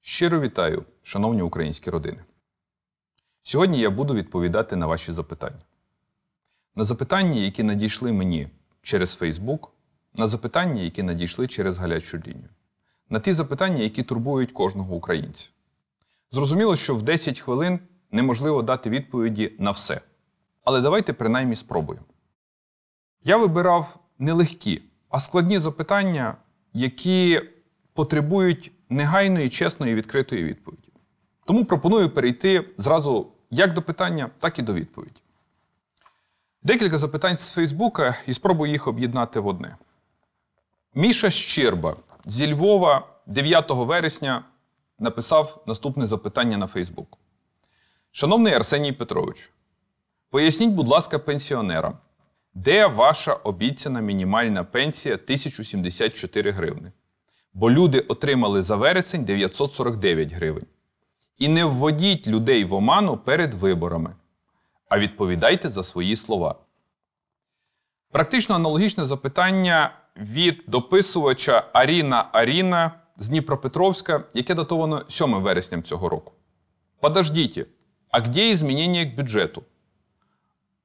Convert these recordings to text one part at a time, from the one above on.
Щиро вітаю, шановні українські родини. Сьогодні я буду відповідати на ваші запитання. На запитання, які надійшли мені через Facebook, на запитання, які надійшли через Галячу лінію, на ті запитання, які турбують кожного українця. Зрозуміло, що в 10 хвилин неможливо дати відповіді на все. Але давайте принаймні спробуємо. Я вибирав не легкі, а складні запитання, які потребують негайної, чесної, відкритої відповіді. Тому пропоную перейти зразу як до питання, так і до відповіді. Декілька запитань з Фейсбука і спробую їх об'єднати в одне. Міша Щерба зі Львова 9 вересня написав наступне запитання на Фейсбук. Шановний Арсеній Петрович, поясніть, будь ласка, пенсіонерам, де ваша обіцяна мінімальна пенсія 1074 гривни? бо люди отримали за вересень 949 гривень. І не вводіть людей в оману перед виборами, а відповідайте за свої слова. Практично аналогічне запитання від дописувача Аріна Аріна з Дніпропетровська, яке датовано 7 вересня цього року. Подождіть, а где изменения к бюджету?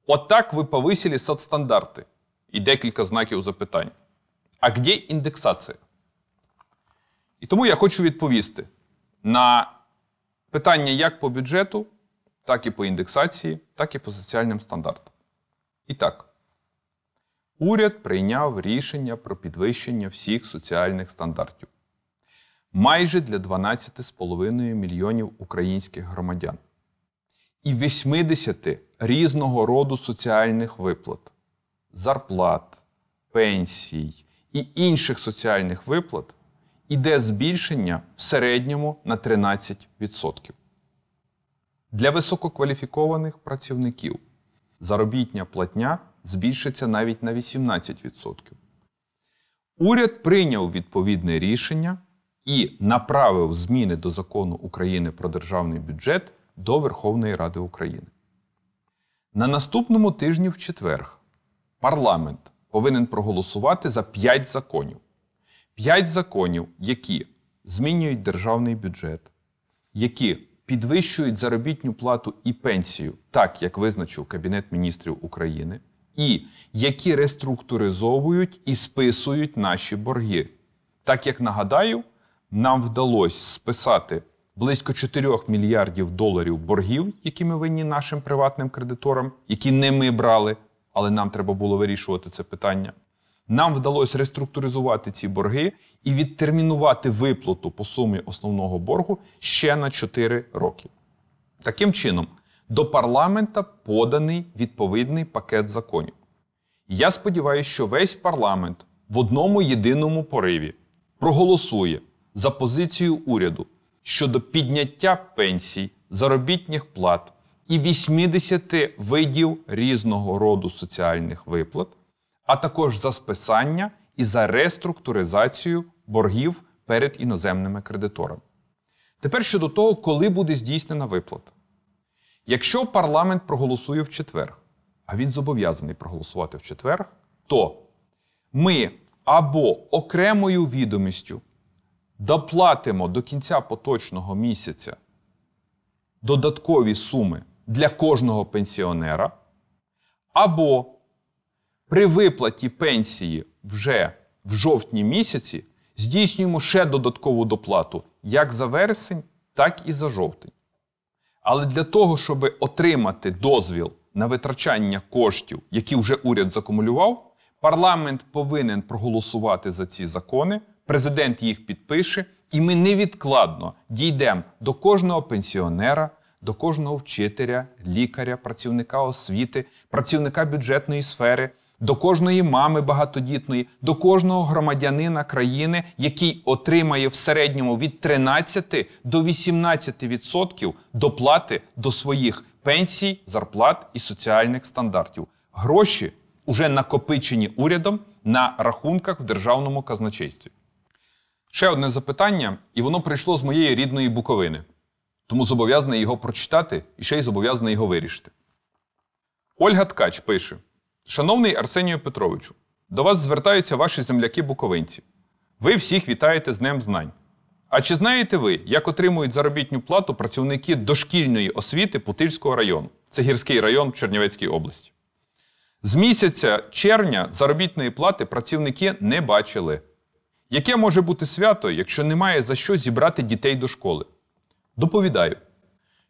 Отак ви повисили соцстандарти. І декілька знаків запитань. А где індексація? І тому я хочу відповісти на питання як по бюджету, так і по індексації, так і по соціальним стандартам. І так, уряд прийняв рішення про підвищення всіх соціальних стандартів майже для 12,5 мільйонів українських громадян і 80 різного роду соціальних виплат, зарплат, пенсій і інших соціальних виплат іде збільшення в середньому на 13%. Для висококваліфікованих працівників заробітня платня збільшиться навіть на 18%. Уряд прийняв відповідне рішення і направив зміни до закону України про державний бюджет до Верховної Ради України. На наступному тижні в четверг парламент повинен проголосувати за 5 законів. П'ять законів, які змінюють державний бюджет, які підвищують заробітну плату і пенсію, так як визначив Кабінет міністрів України, і які реструктуризовують і списують наші борги. Так як нагадаю, нам вдалося списати близько 4 мільярдів доларів боргів, які ми винні нашим приватним кредиторам, які не ми брали, але нам треба було вирішувати це питання. Нам вдалося реструктуризувати ці борги і відтермінувати виплату по сумі основного боргу ще на 4 роки. Таким чином, до парламента поданий відповідний пакет законів. Я сподіваюся, що весь парламент в одному єдиному пориві проголосує за позицію уряду щодо підняття пенсій, заробітних плат і 80 видів різного роду соціальних виплат а також за списання і за реструктуризацію боргів перед іноземними кредиторами. Тепер щодо того, коли буде здійснена виплата. Якщо парламент проголосує в четвер, а він зобов'язаний проголосувати в четвер, то ми або окремою відомістю доплатимо до кінця поточного місяця додаткові суми для кожного пенсіонера, або при виплаті пенсії вже в жовтні місяці здійснюємо ще додаткову доплату як за вересень, так і за жовтень. Але для того, щоб отримати дозвіл на витрачання коштів, які вже уряд закумулював, парламент повинен проголосувати за ці закони, президент їх підпише, і ми невідкладно дійдемо до кожного пенсіонера, до кожного вчителя, лікаря, працівника освіти, працівника бюджетної сфери до кожної мами багатодітної, до кожного громадянина країни, який отримає в середньому від 13 до 18% доплати до своїх пенсій, зарплат і соціальних стандартів. Гроші вже накопичені урядом на рахунках в державному казначействі. Ще одне запитання, і воно прийшло з моєї рідної Буковини. Тому зобов'язаний його прочитати і ще й зобов'язаний його вирішити. Ольга Ткач пише. Шановний Арсенію Петровичу, до вас звертаються ваші земляки-буковинці. Ви всіх вітаєте з Днем Знань. А чи знаєте ви, як отримують заробітну плату працівники дошкільної освіти Путильського району? Це гірський район Чернівецької області. З місяця червня заробітної плати працівники не бачили. Яке може бути свято, якщо немає за що зібрати дітей до школи? Доповідаю.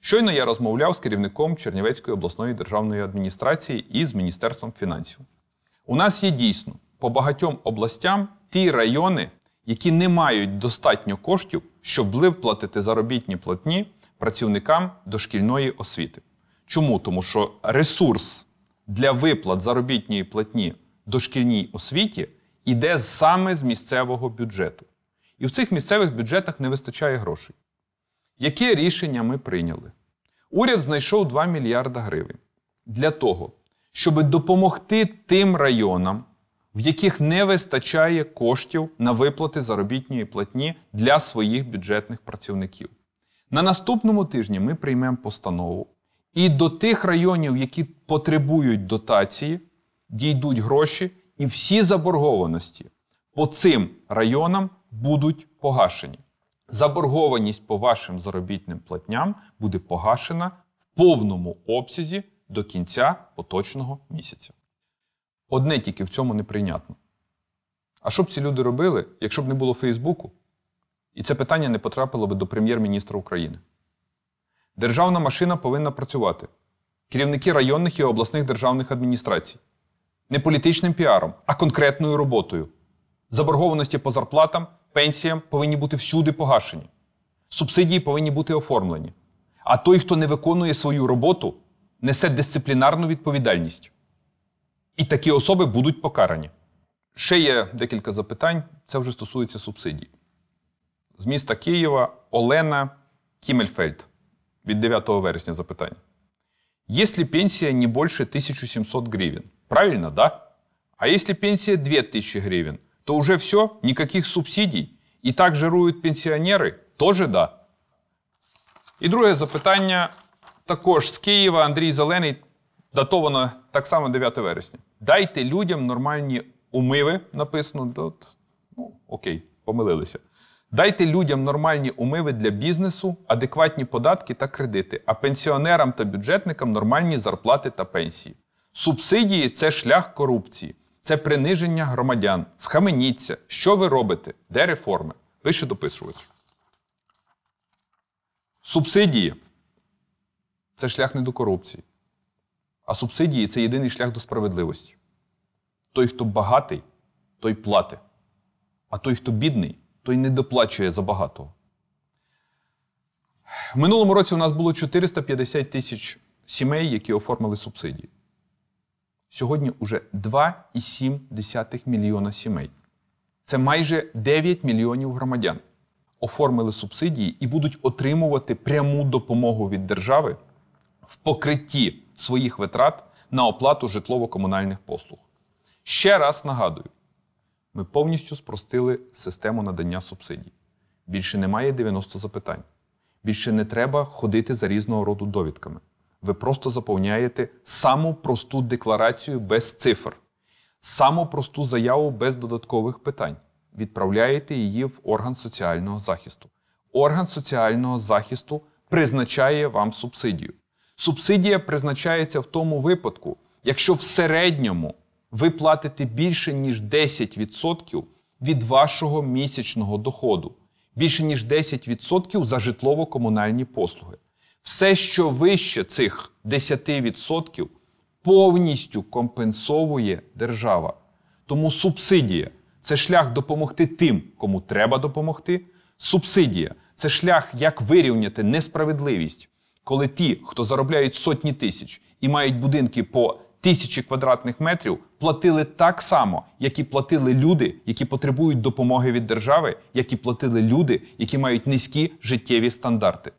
Щойно я розмовляв з керівником Чернівецької обласної державної адміністрації і з Міністерством фінансів. У нас є дійсно по багатьом областям ті райони, які не мають достатньо коштів, щоб виплатити заробітні платні працівникам дошкільної освіти. Чому? Тому що ресурс для виплат заробітної платні дошкільній освіті йде саме з місцевого бюджету. І в цих місцевих бюджетах не вистачає грошей. Яке рішення ми прийняли? Уряд знайшов 2 мільярди гривень для того, щоб допомогти тим районам, в яких не вистачає коштів на виплати заробітної платні для своїх бюджетних працівників. На наступному тижні ми приймемо постанову, і до тих районів, які потребують дотації, дійдуть гроші, і всі заборгованості по цим районам будуть погашені заборгованість по вашим заробітним платням буде погашена в повному обсязі до кінця поточного місяця. Одне тільки в цьому неприйнятно. А що б ці люди робили, якщо б не було Фейсбуку? І це питання не потрапило би до прем'єр-міністра України. Державна машина повинна працювати. Керівники районних і обласних державних адміністрацій. Не політичним піаром, а конкретною роботою. Заборгованості по зарплатам пенсія повинні бути всюди погашені, субсидії повинні бути оформлені. А той, хто не виконує свою роботу, несе дисциплінарну відповідальність. І такі особи будуть покарані. Ще є декілька запитань. Це вже стосується субсидій. З міста Києва Олена Кімельфельд від 9 вересня запитання. Если пенсія не більше 1700 гривень, правильно, да? А якщо пенсія 2000 гривень? то уже все, никаких субсидій. І так жирують пенсіонери, Тоже да. І друге запитання також з Києва Андрій Зелений, датовано так само 9 вересня. Дайте людям нормальні умиви. Написано, тут, ну, окей, помилилися. Дайте людям нормальні умиви для бізнесу, адекватні податки та кредити, а пенсіонерам та бюджетникам нормальні зарплати та пенсії. Субсидії це шлях корупції. Це приниження громадян. Схаменіться, що ви робите, де реформи? Вище дописується. Субсидії це шлях не до корупції. А субсидії це єдиний шлях до справедливості. Той, хто багатий, той платить. А той, хто бідний, той не доплачує за багатого. В минулому році у нас було 450 тисяч сімей, які оформили субсидії сьогодні уже 2,7 мільйона сімей. Це майже 9 мільйонів громадян оформили субсидії і будуть отримувати пряму допомогу від держави в покритті своїх витрат на оплату житлово-комунальних послуг. Ще раз нагадую: ми повністю спростили систему надання субсидій. Більше немає 90 запитань. Більше не треба ходити за різного роду довідками ви просто заповняєте саму просту декларацію без цифр, саму просту заяву без додаткових питань. Відправляєте її в орган соціального захисту. Орган соціального захисту призначає вам субсидію. Субсидія призначається в тому випадку, якщо в середньому ви платите більше, ніж 10% від вашого місячного доходу, більше ніж 10% за житлово-комунальні послуги. Все, що вище цих 10%, повністю компенсовує держава. Тому субсидія це шлях допомогти тим, кому треба допомогти. Субсидія це шлях, як вирівняти несправедливість, коли ті, хто заробляють сотні тисяч і мають будинки по тисячі квадратних метрів, платили так само, як і платили люди, які потребують допомоги від держави, як і платили люди, які мають низькі життєві стандарти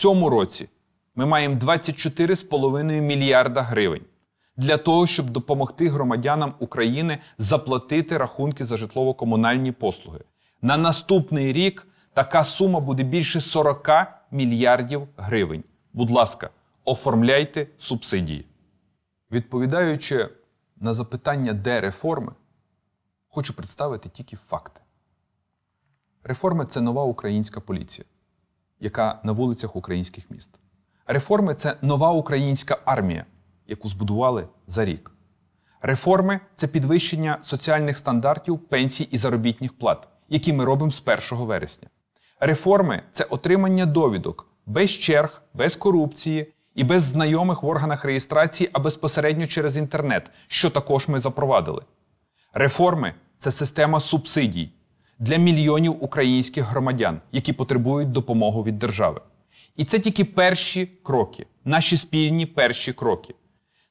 цьому році ми маємо 24,5 мільярда гривень для того, щоб допомогти громадянам України заплатити рахунки за житлово-комунальні послуги. На наступний рік така сума буде більше 40 мільярдів гривень. Будь ласка, оформляйте субсидії. Відповідаючи на запитання, де реформи, хочу представити тільки факти. Реформи це нова українська поліція яка на вулицях українських міст. Реформи це нова українська армія, яку збудували за рік. Реформи це підвищення соціальних стандартів, пенсій і заробітних плат, які ми робимо з 1 вересня. Реформи це отримання довідок без черг, без корупції і без знайомих в органах реєстрації, а безпосередньо через інтернет, що також ми запровадили. Реформи це система субсидій, для мільйонів українських громадян, які потребують допомоги від держави. І це тільки перші кроки, наші спільні перші кроки.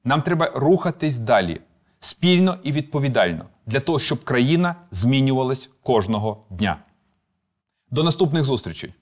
Нам треба рухатись далі спільно і відповідально для того, щоб країна змінювалась кожного дня. До наступних зустрічей!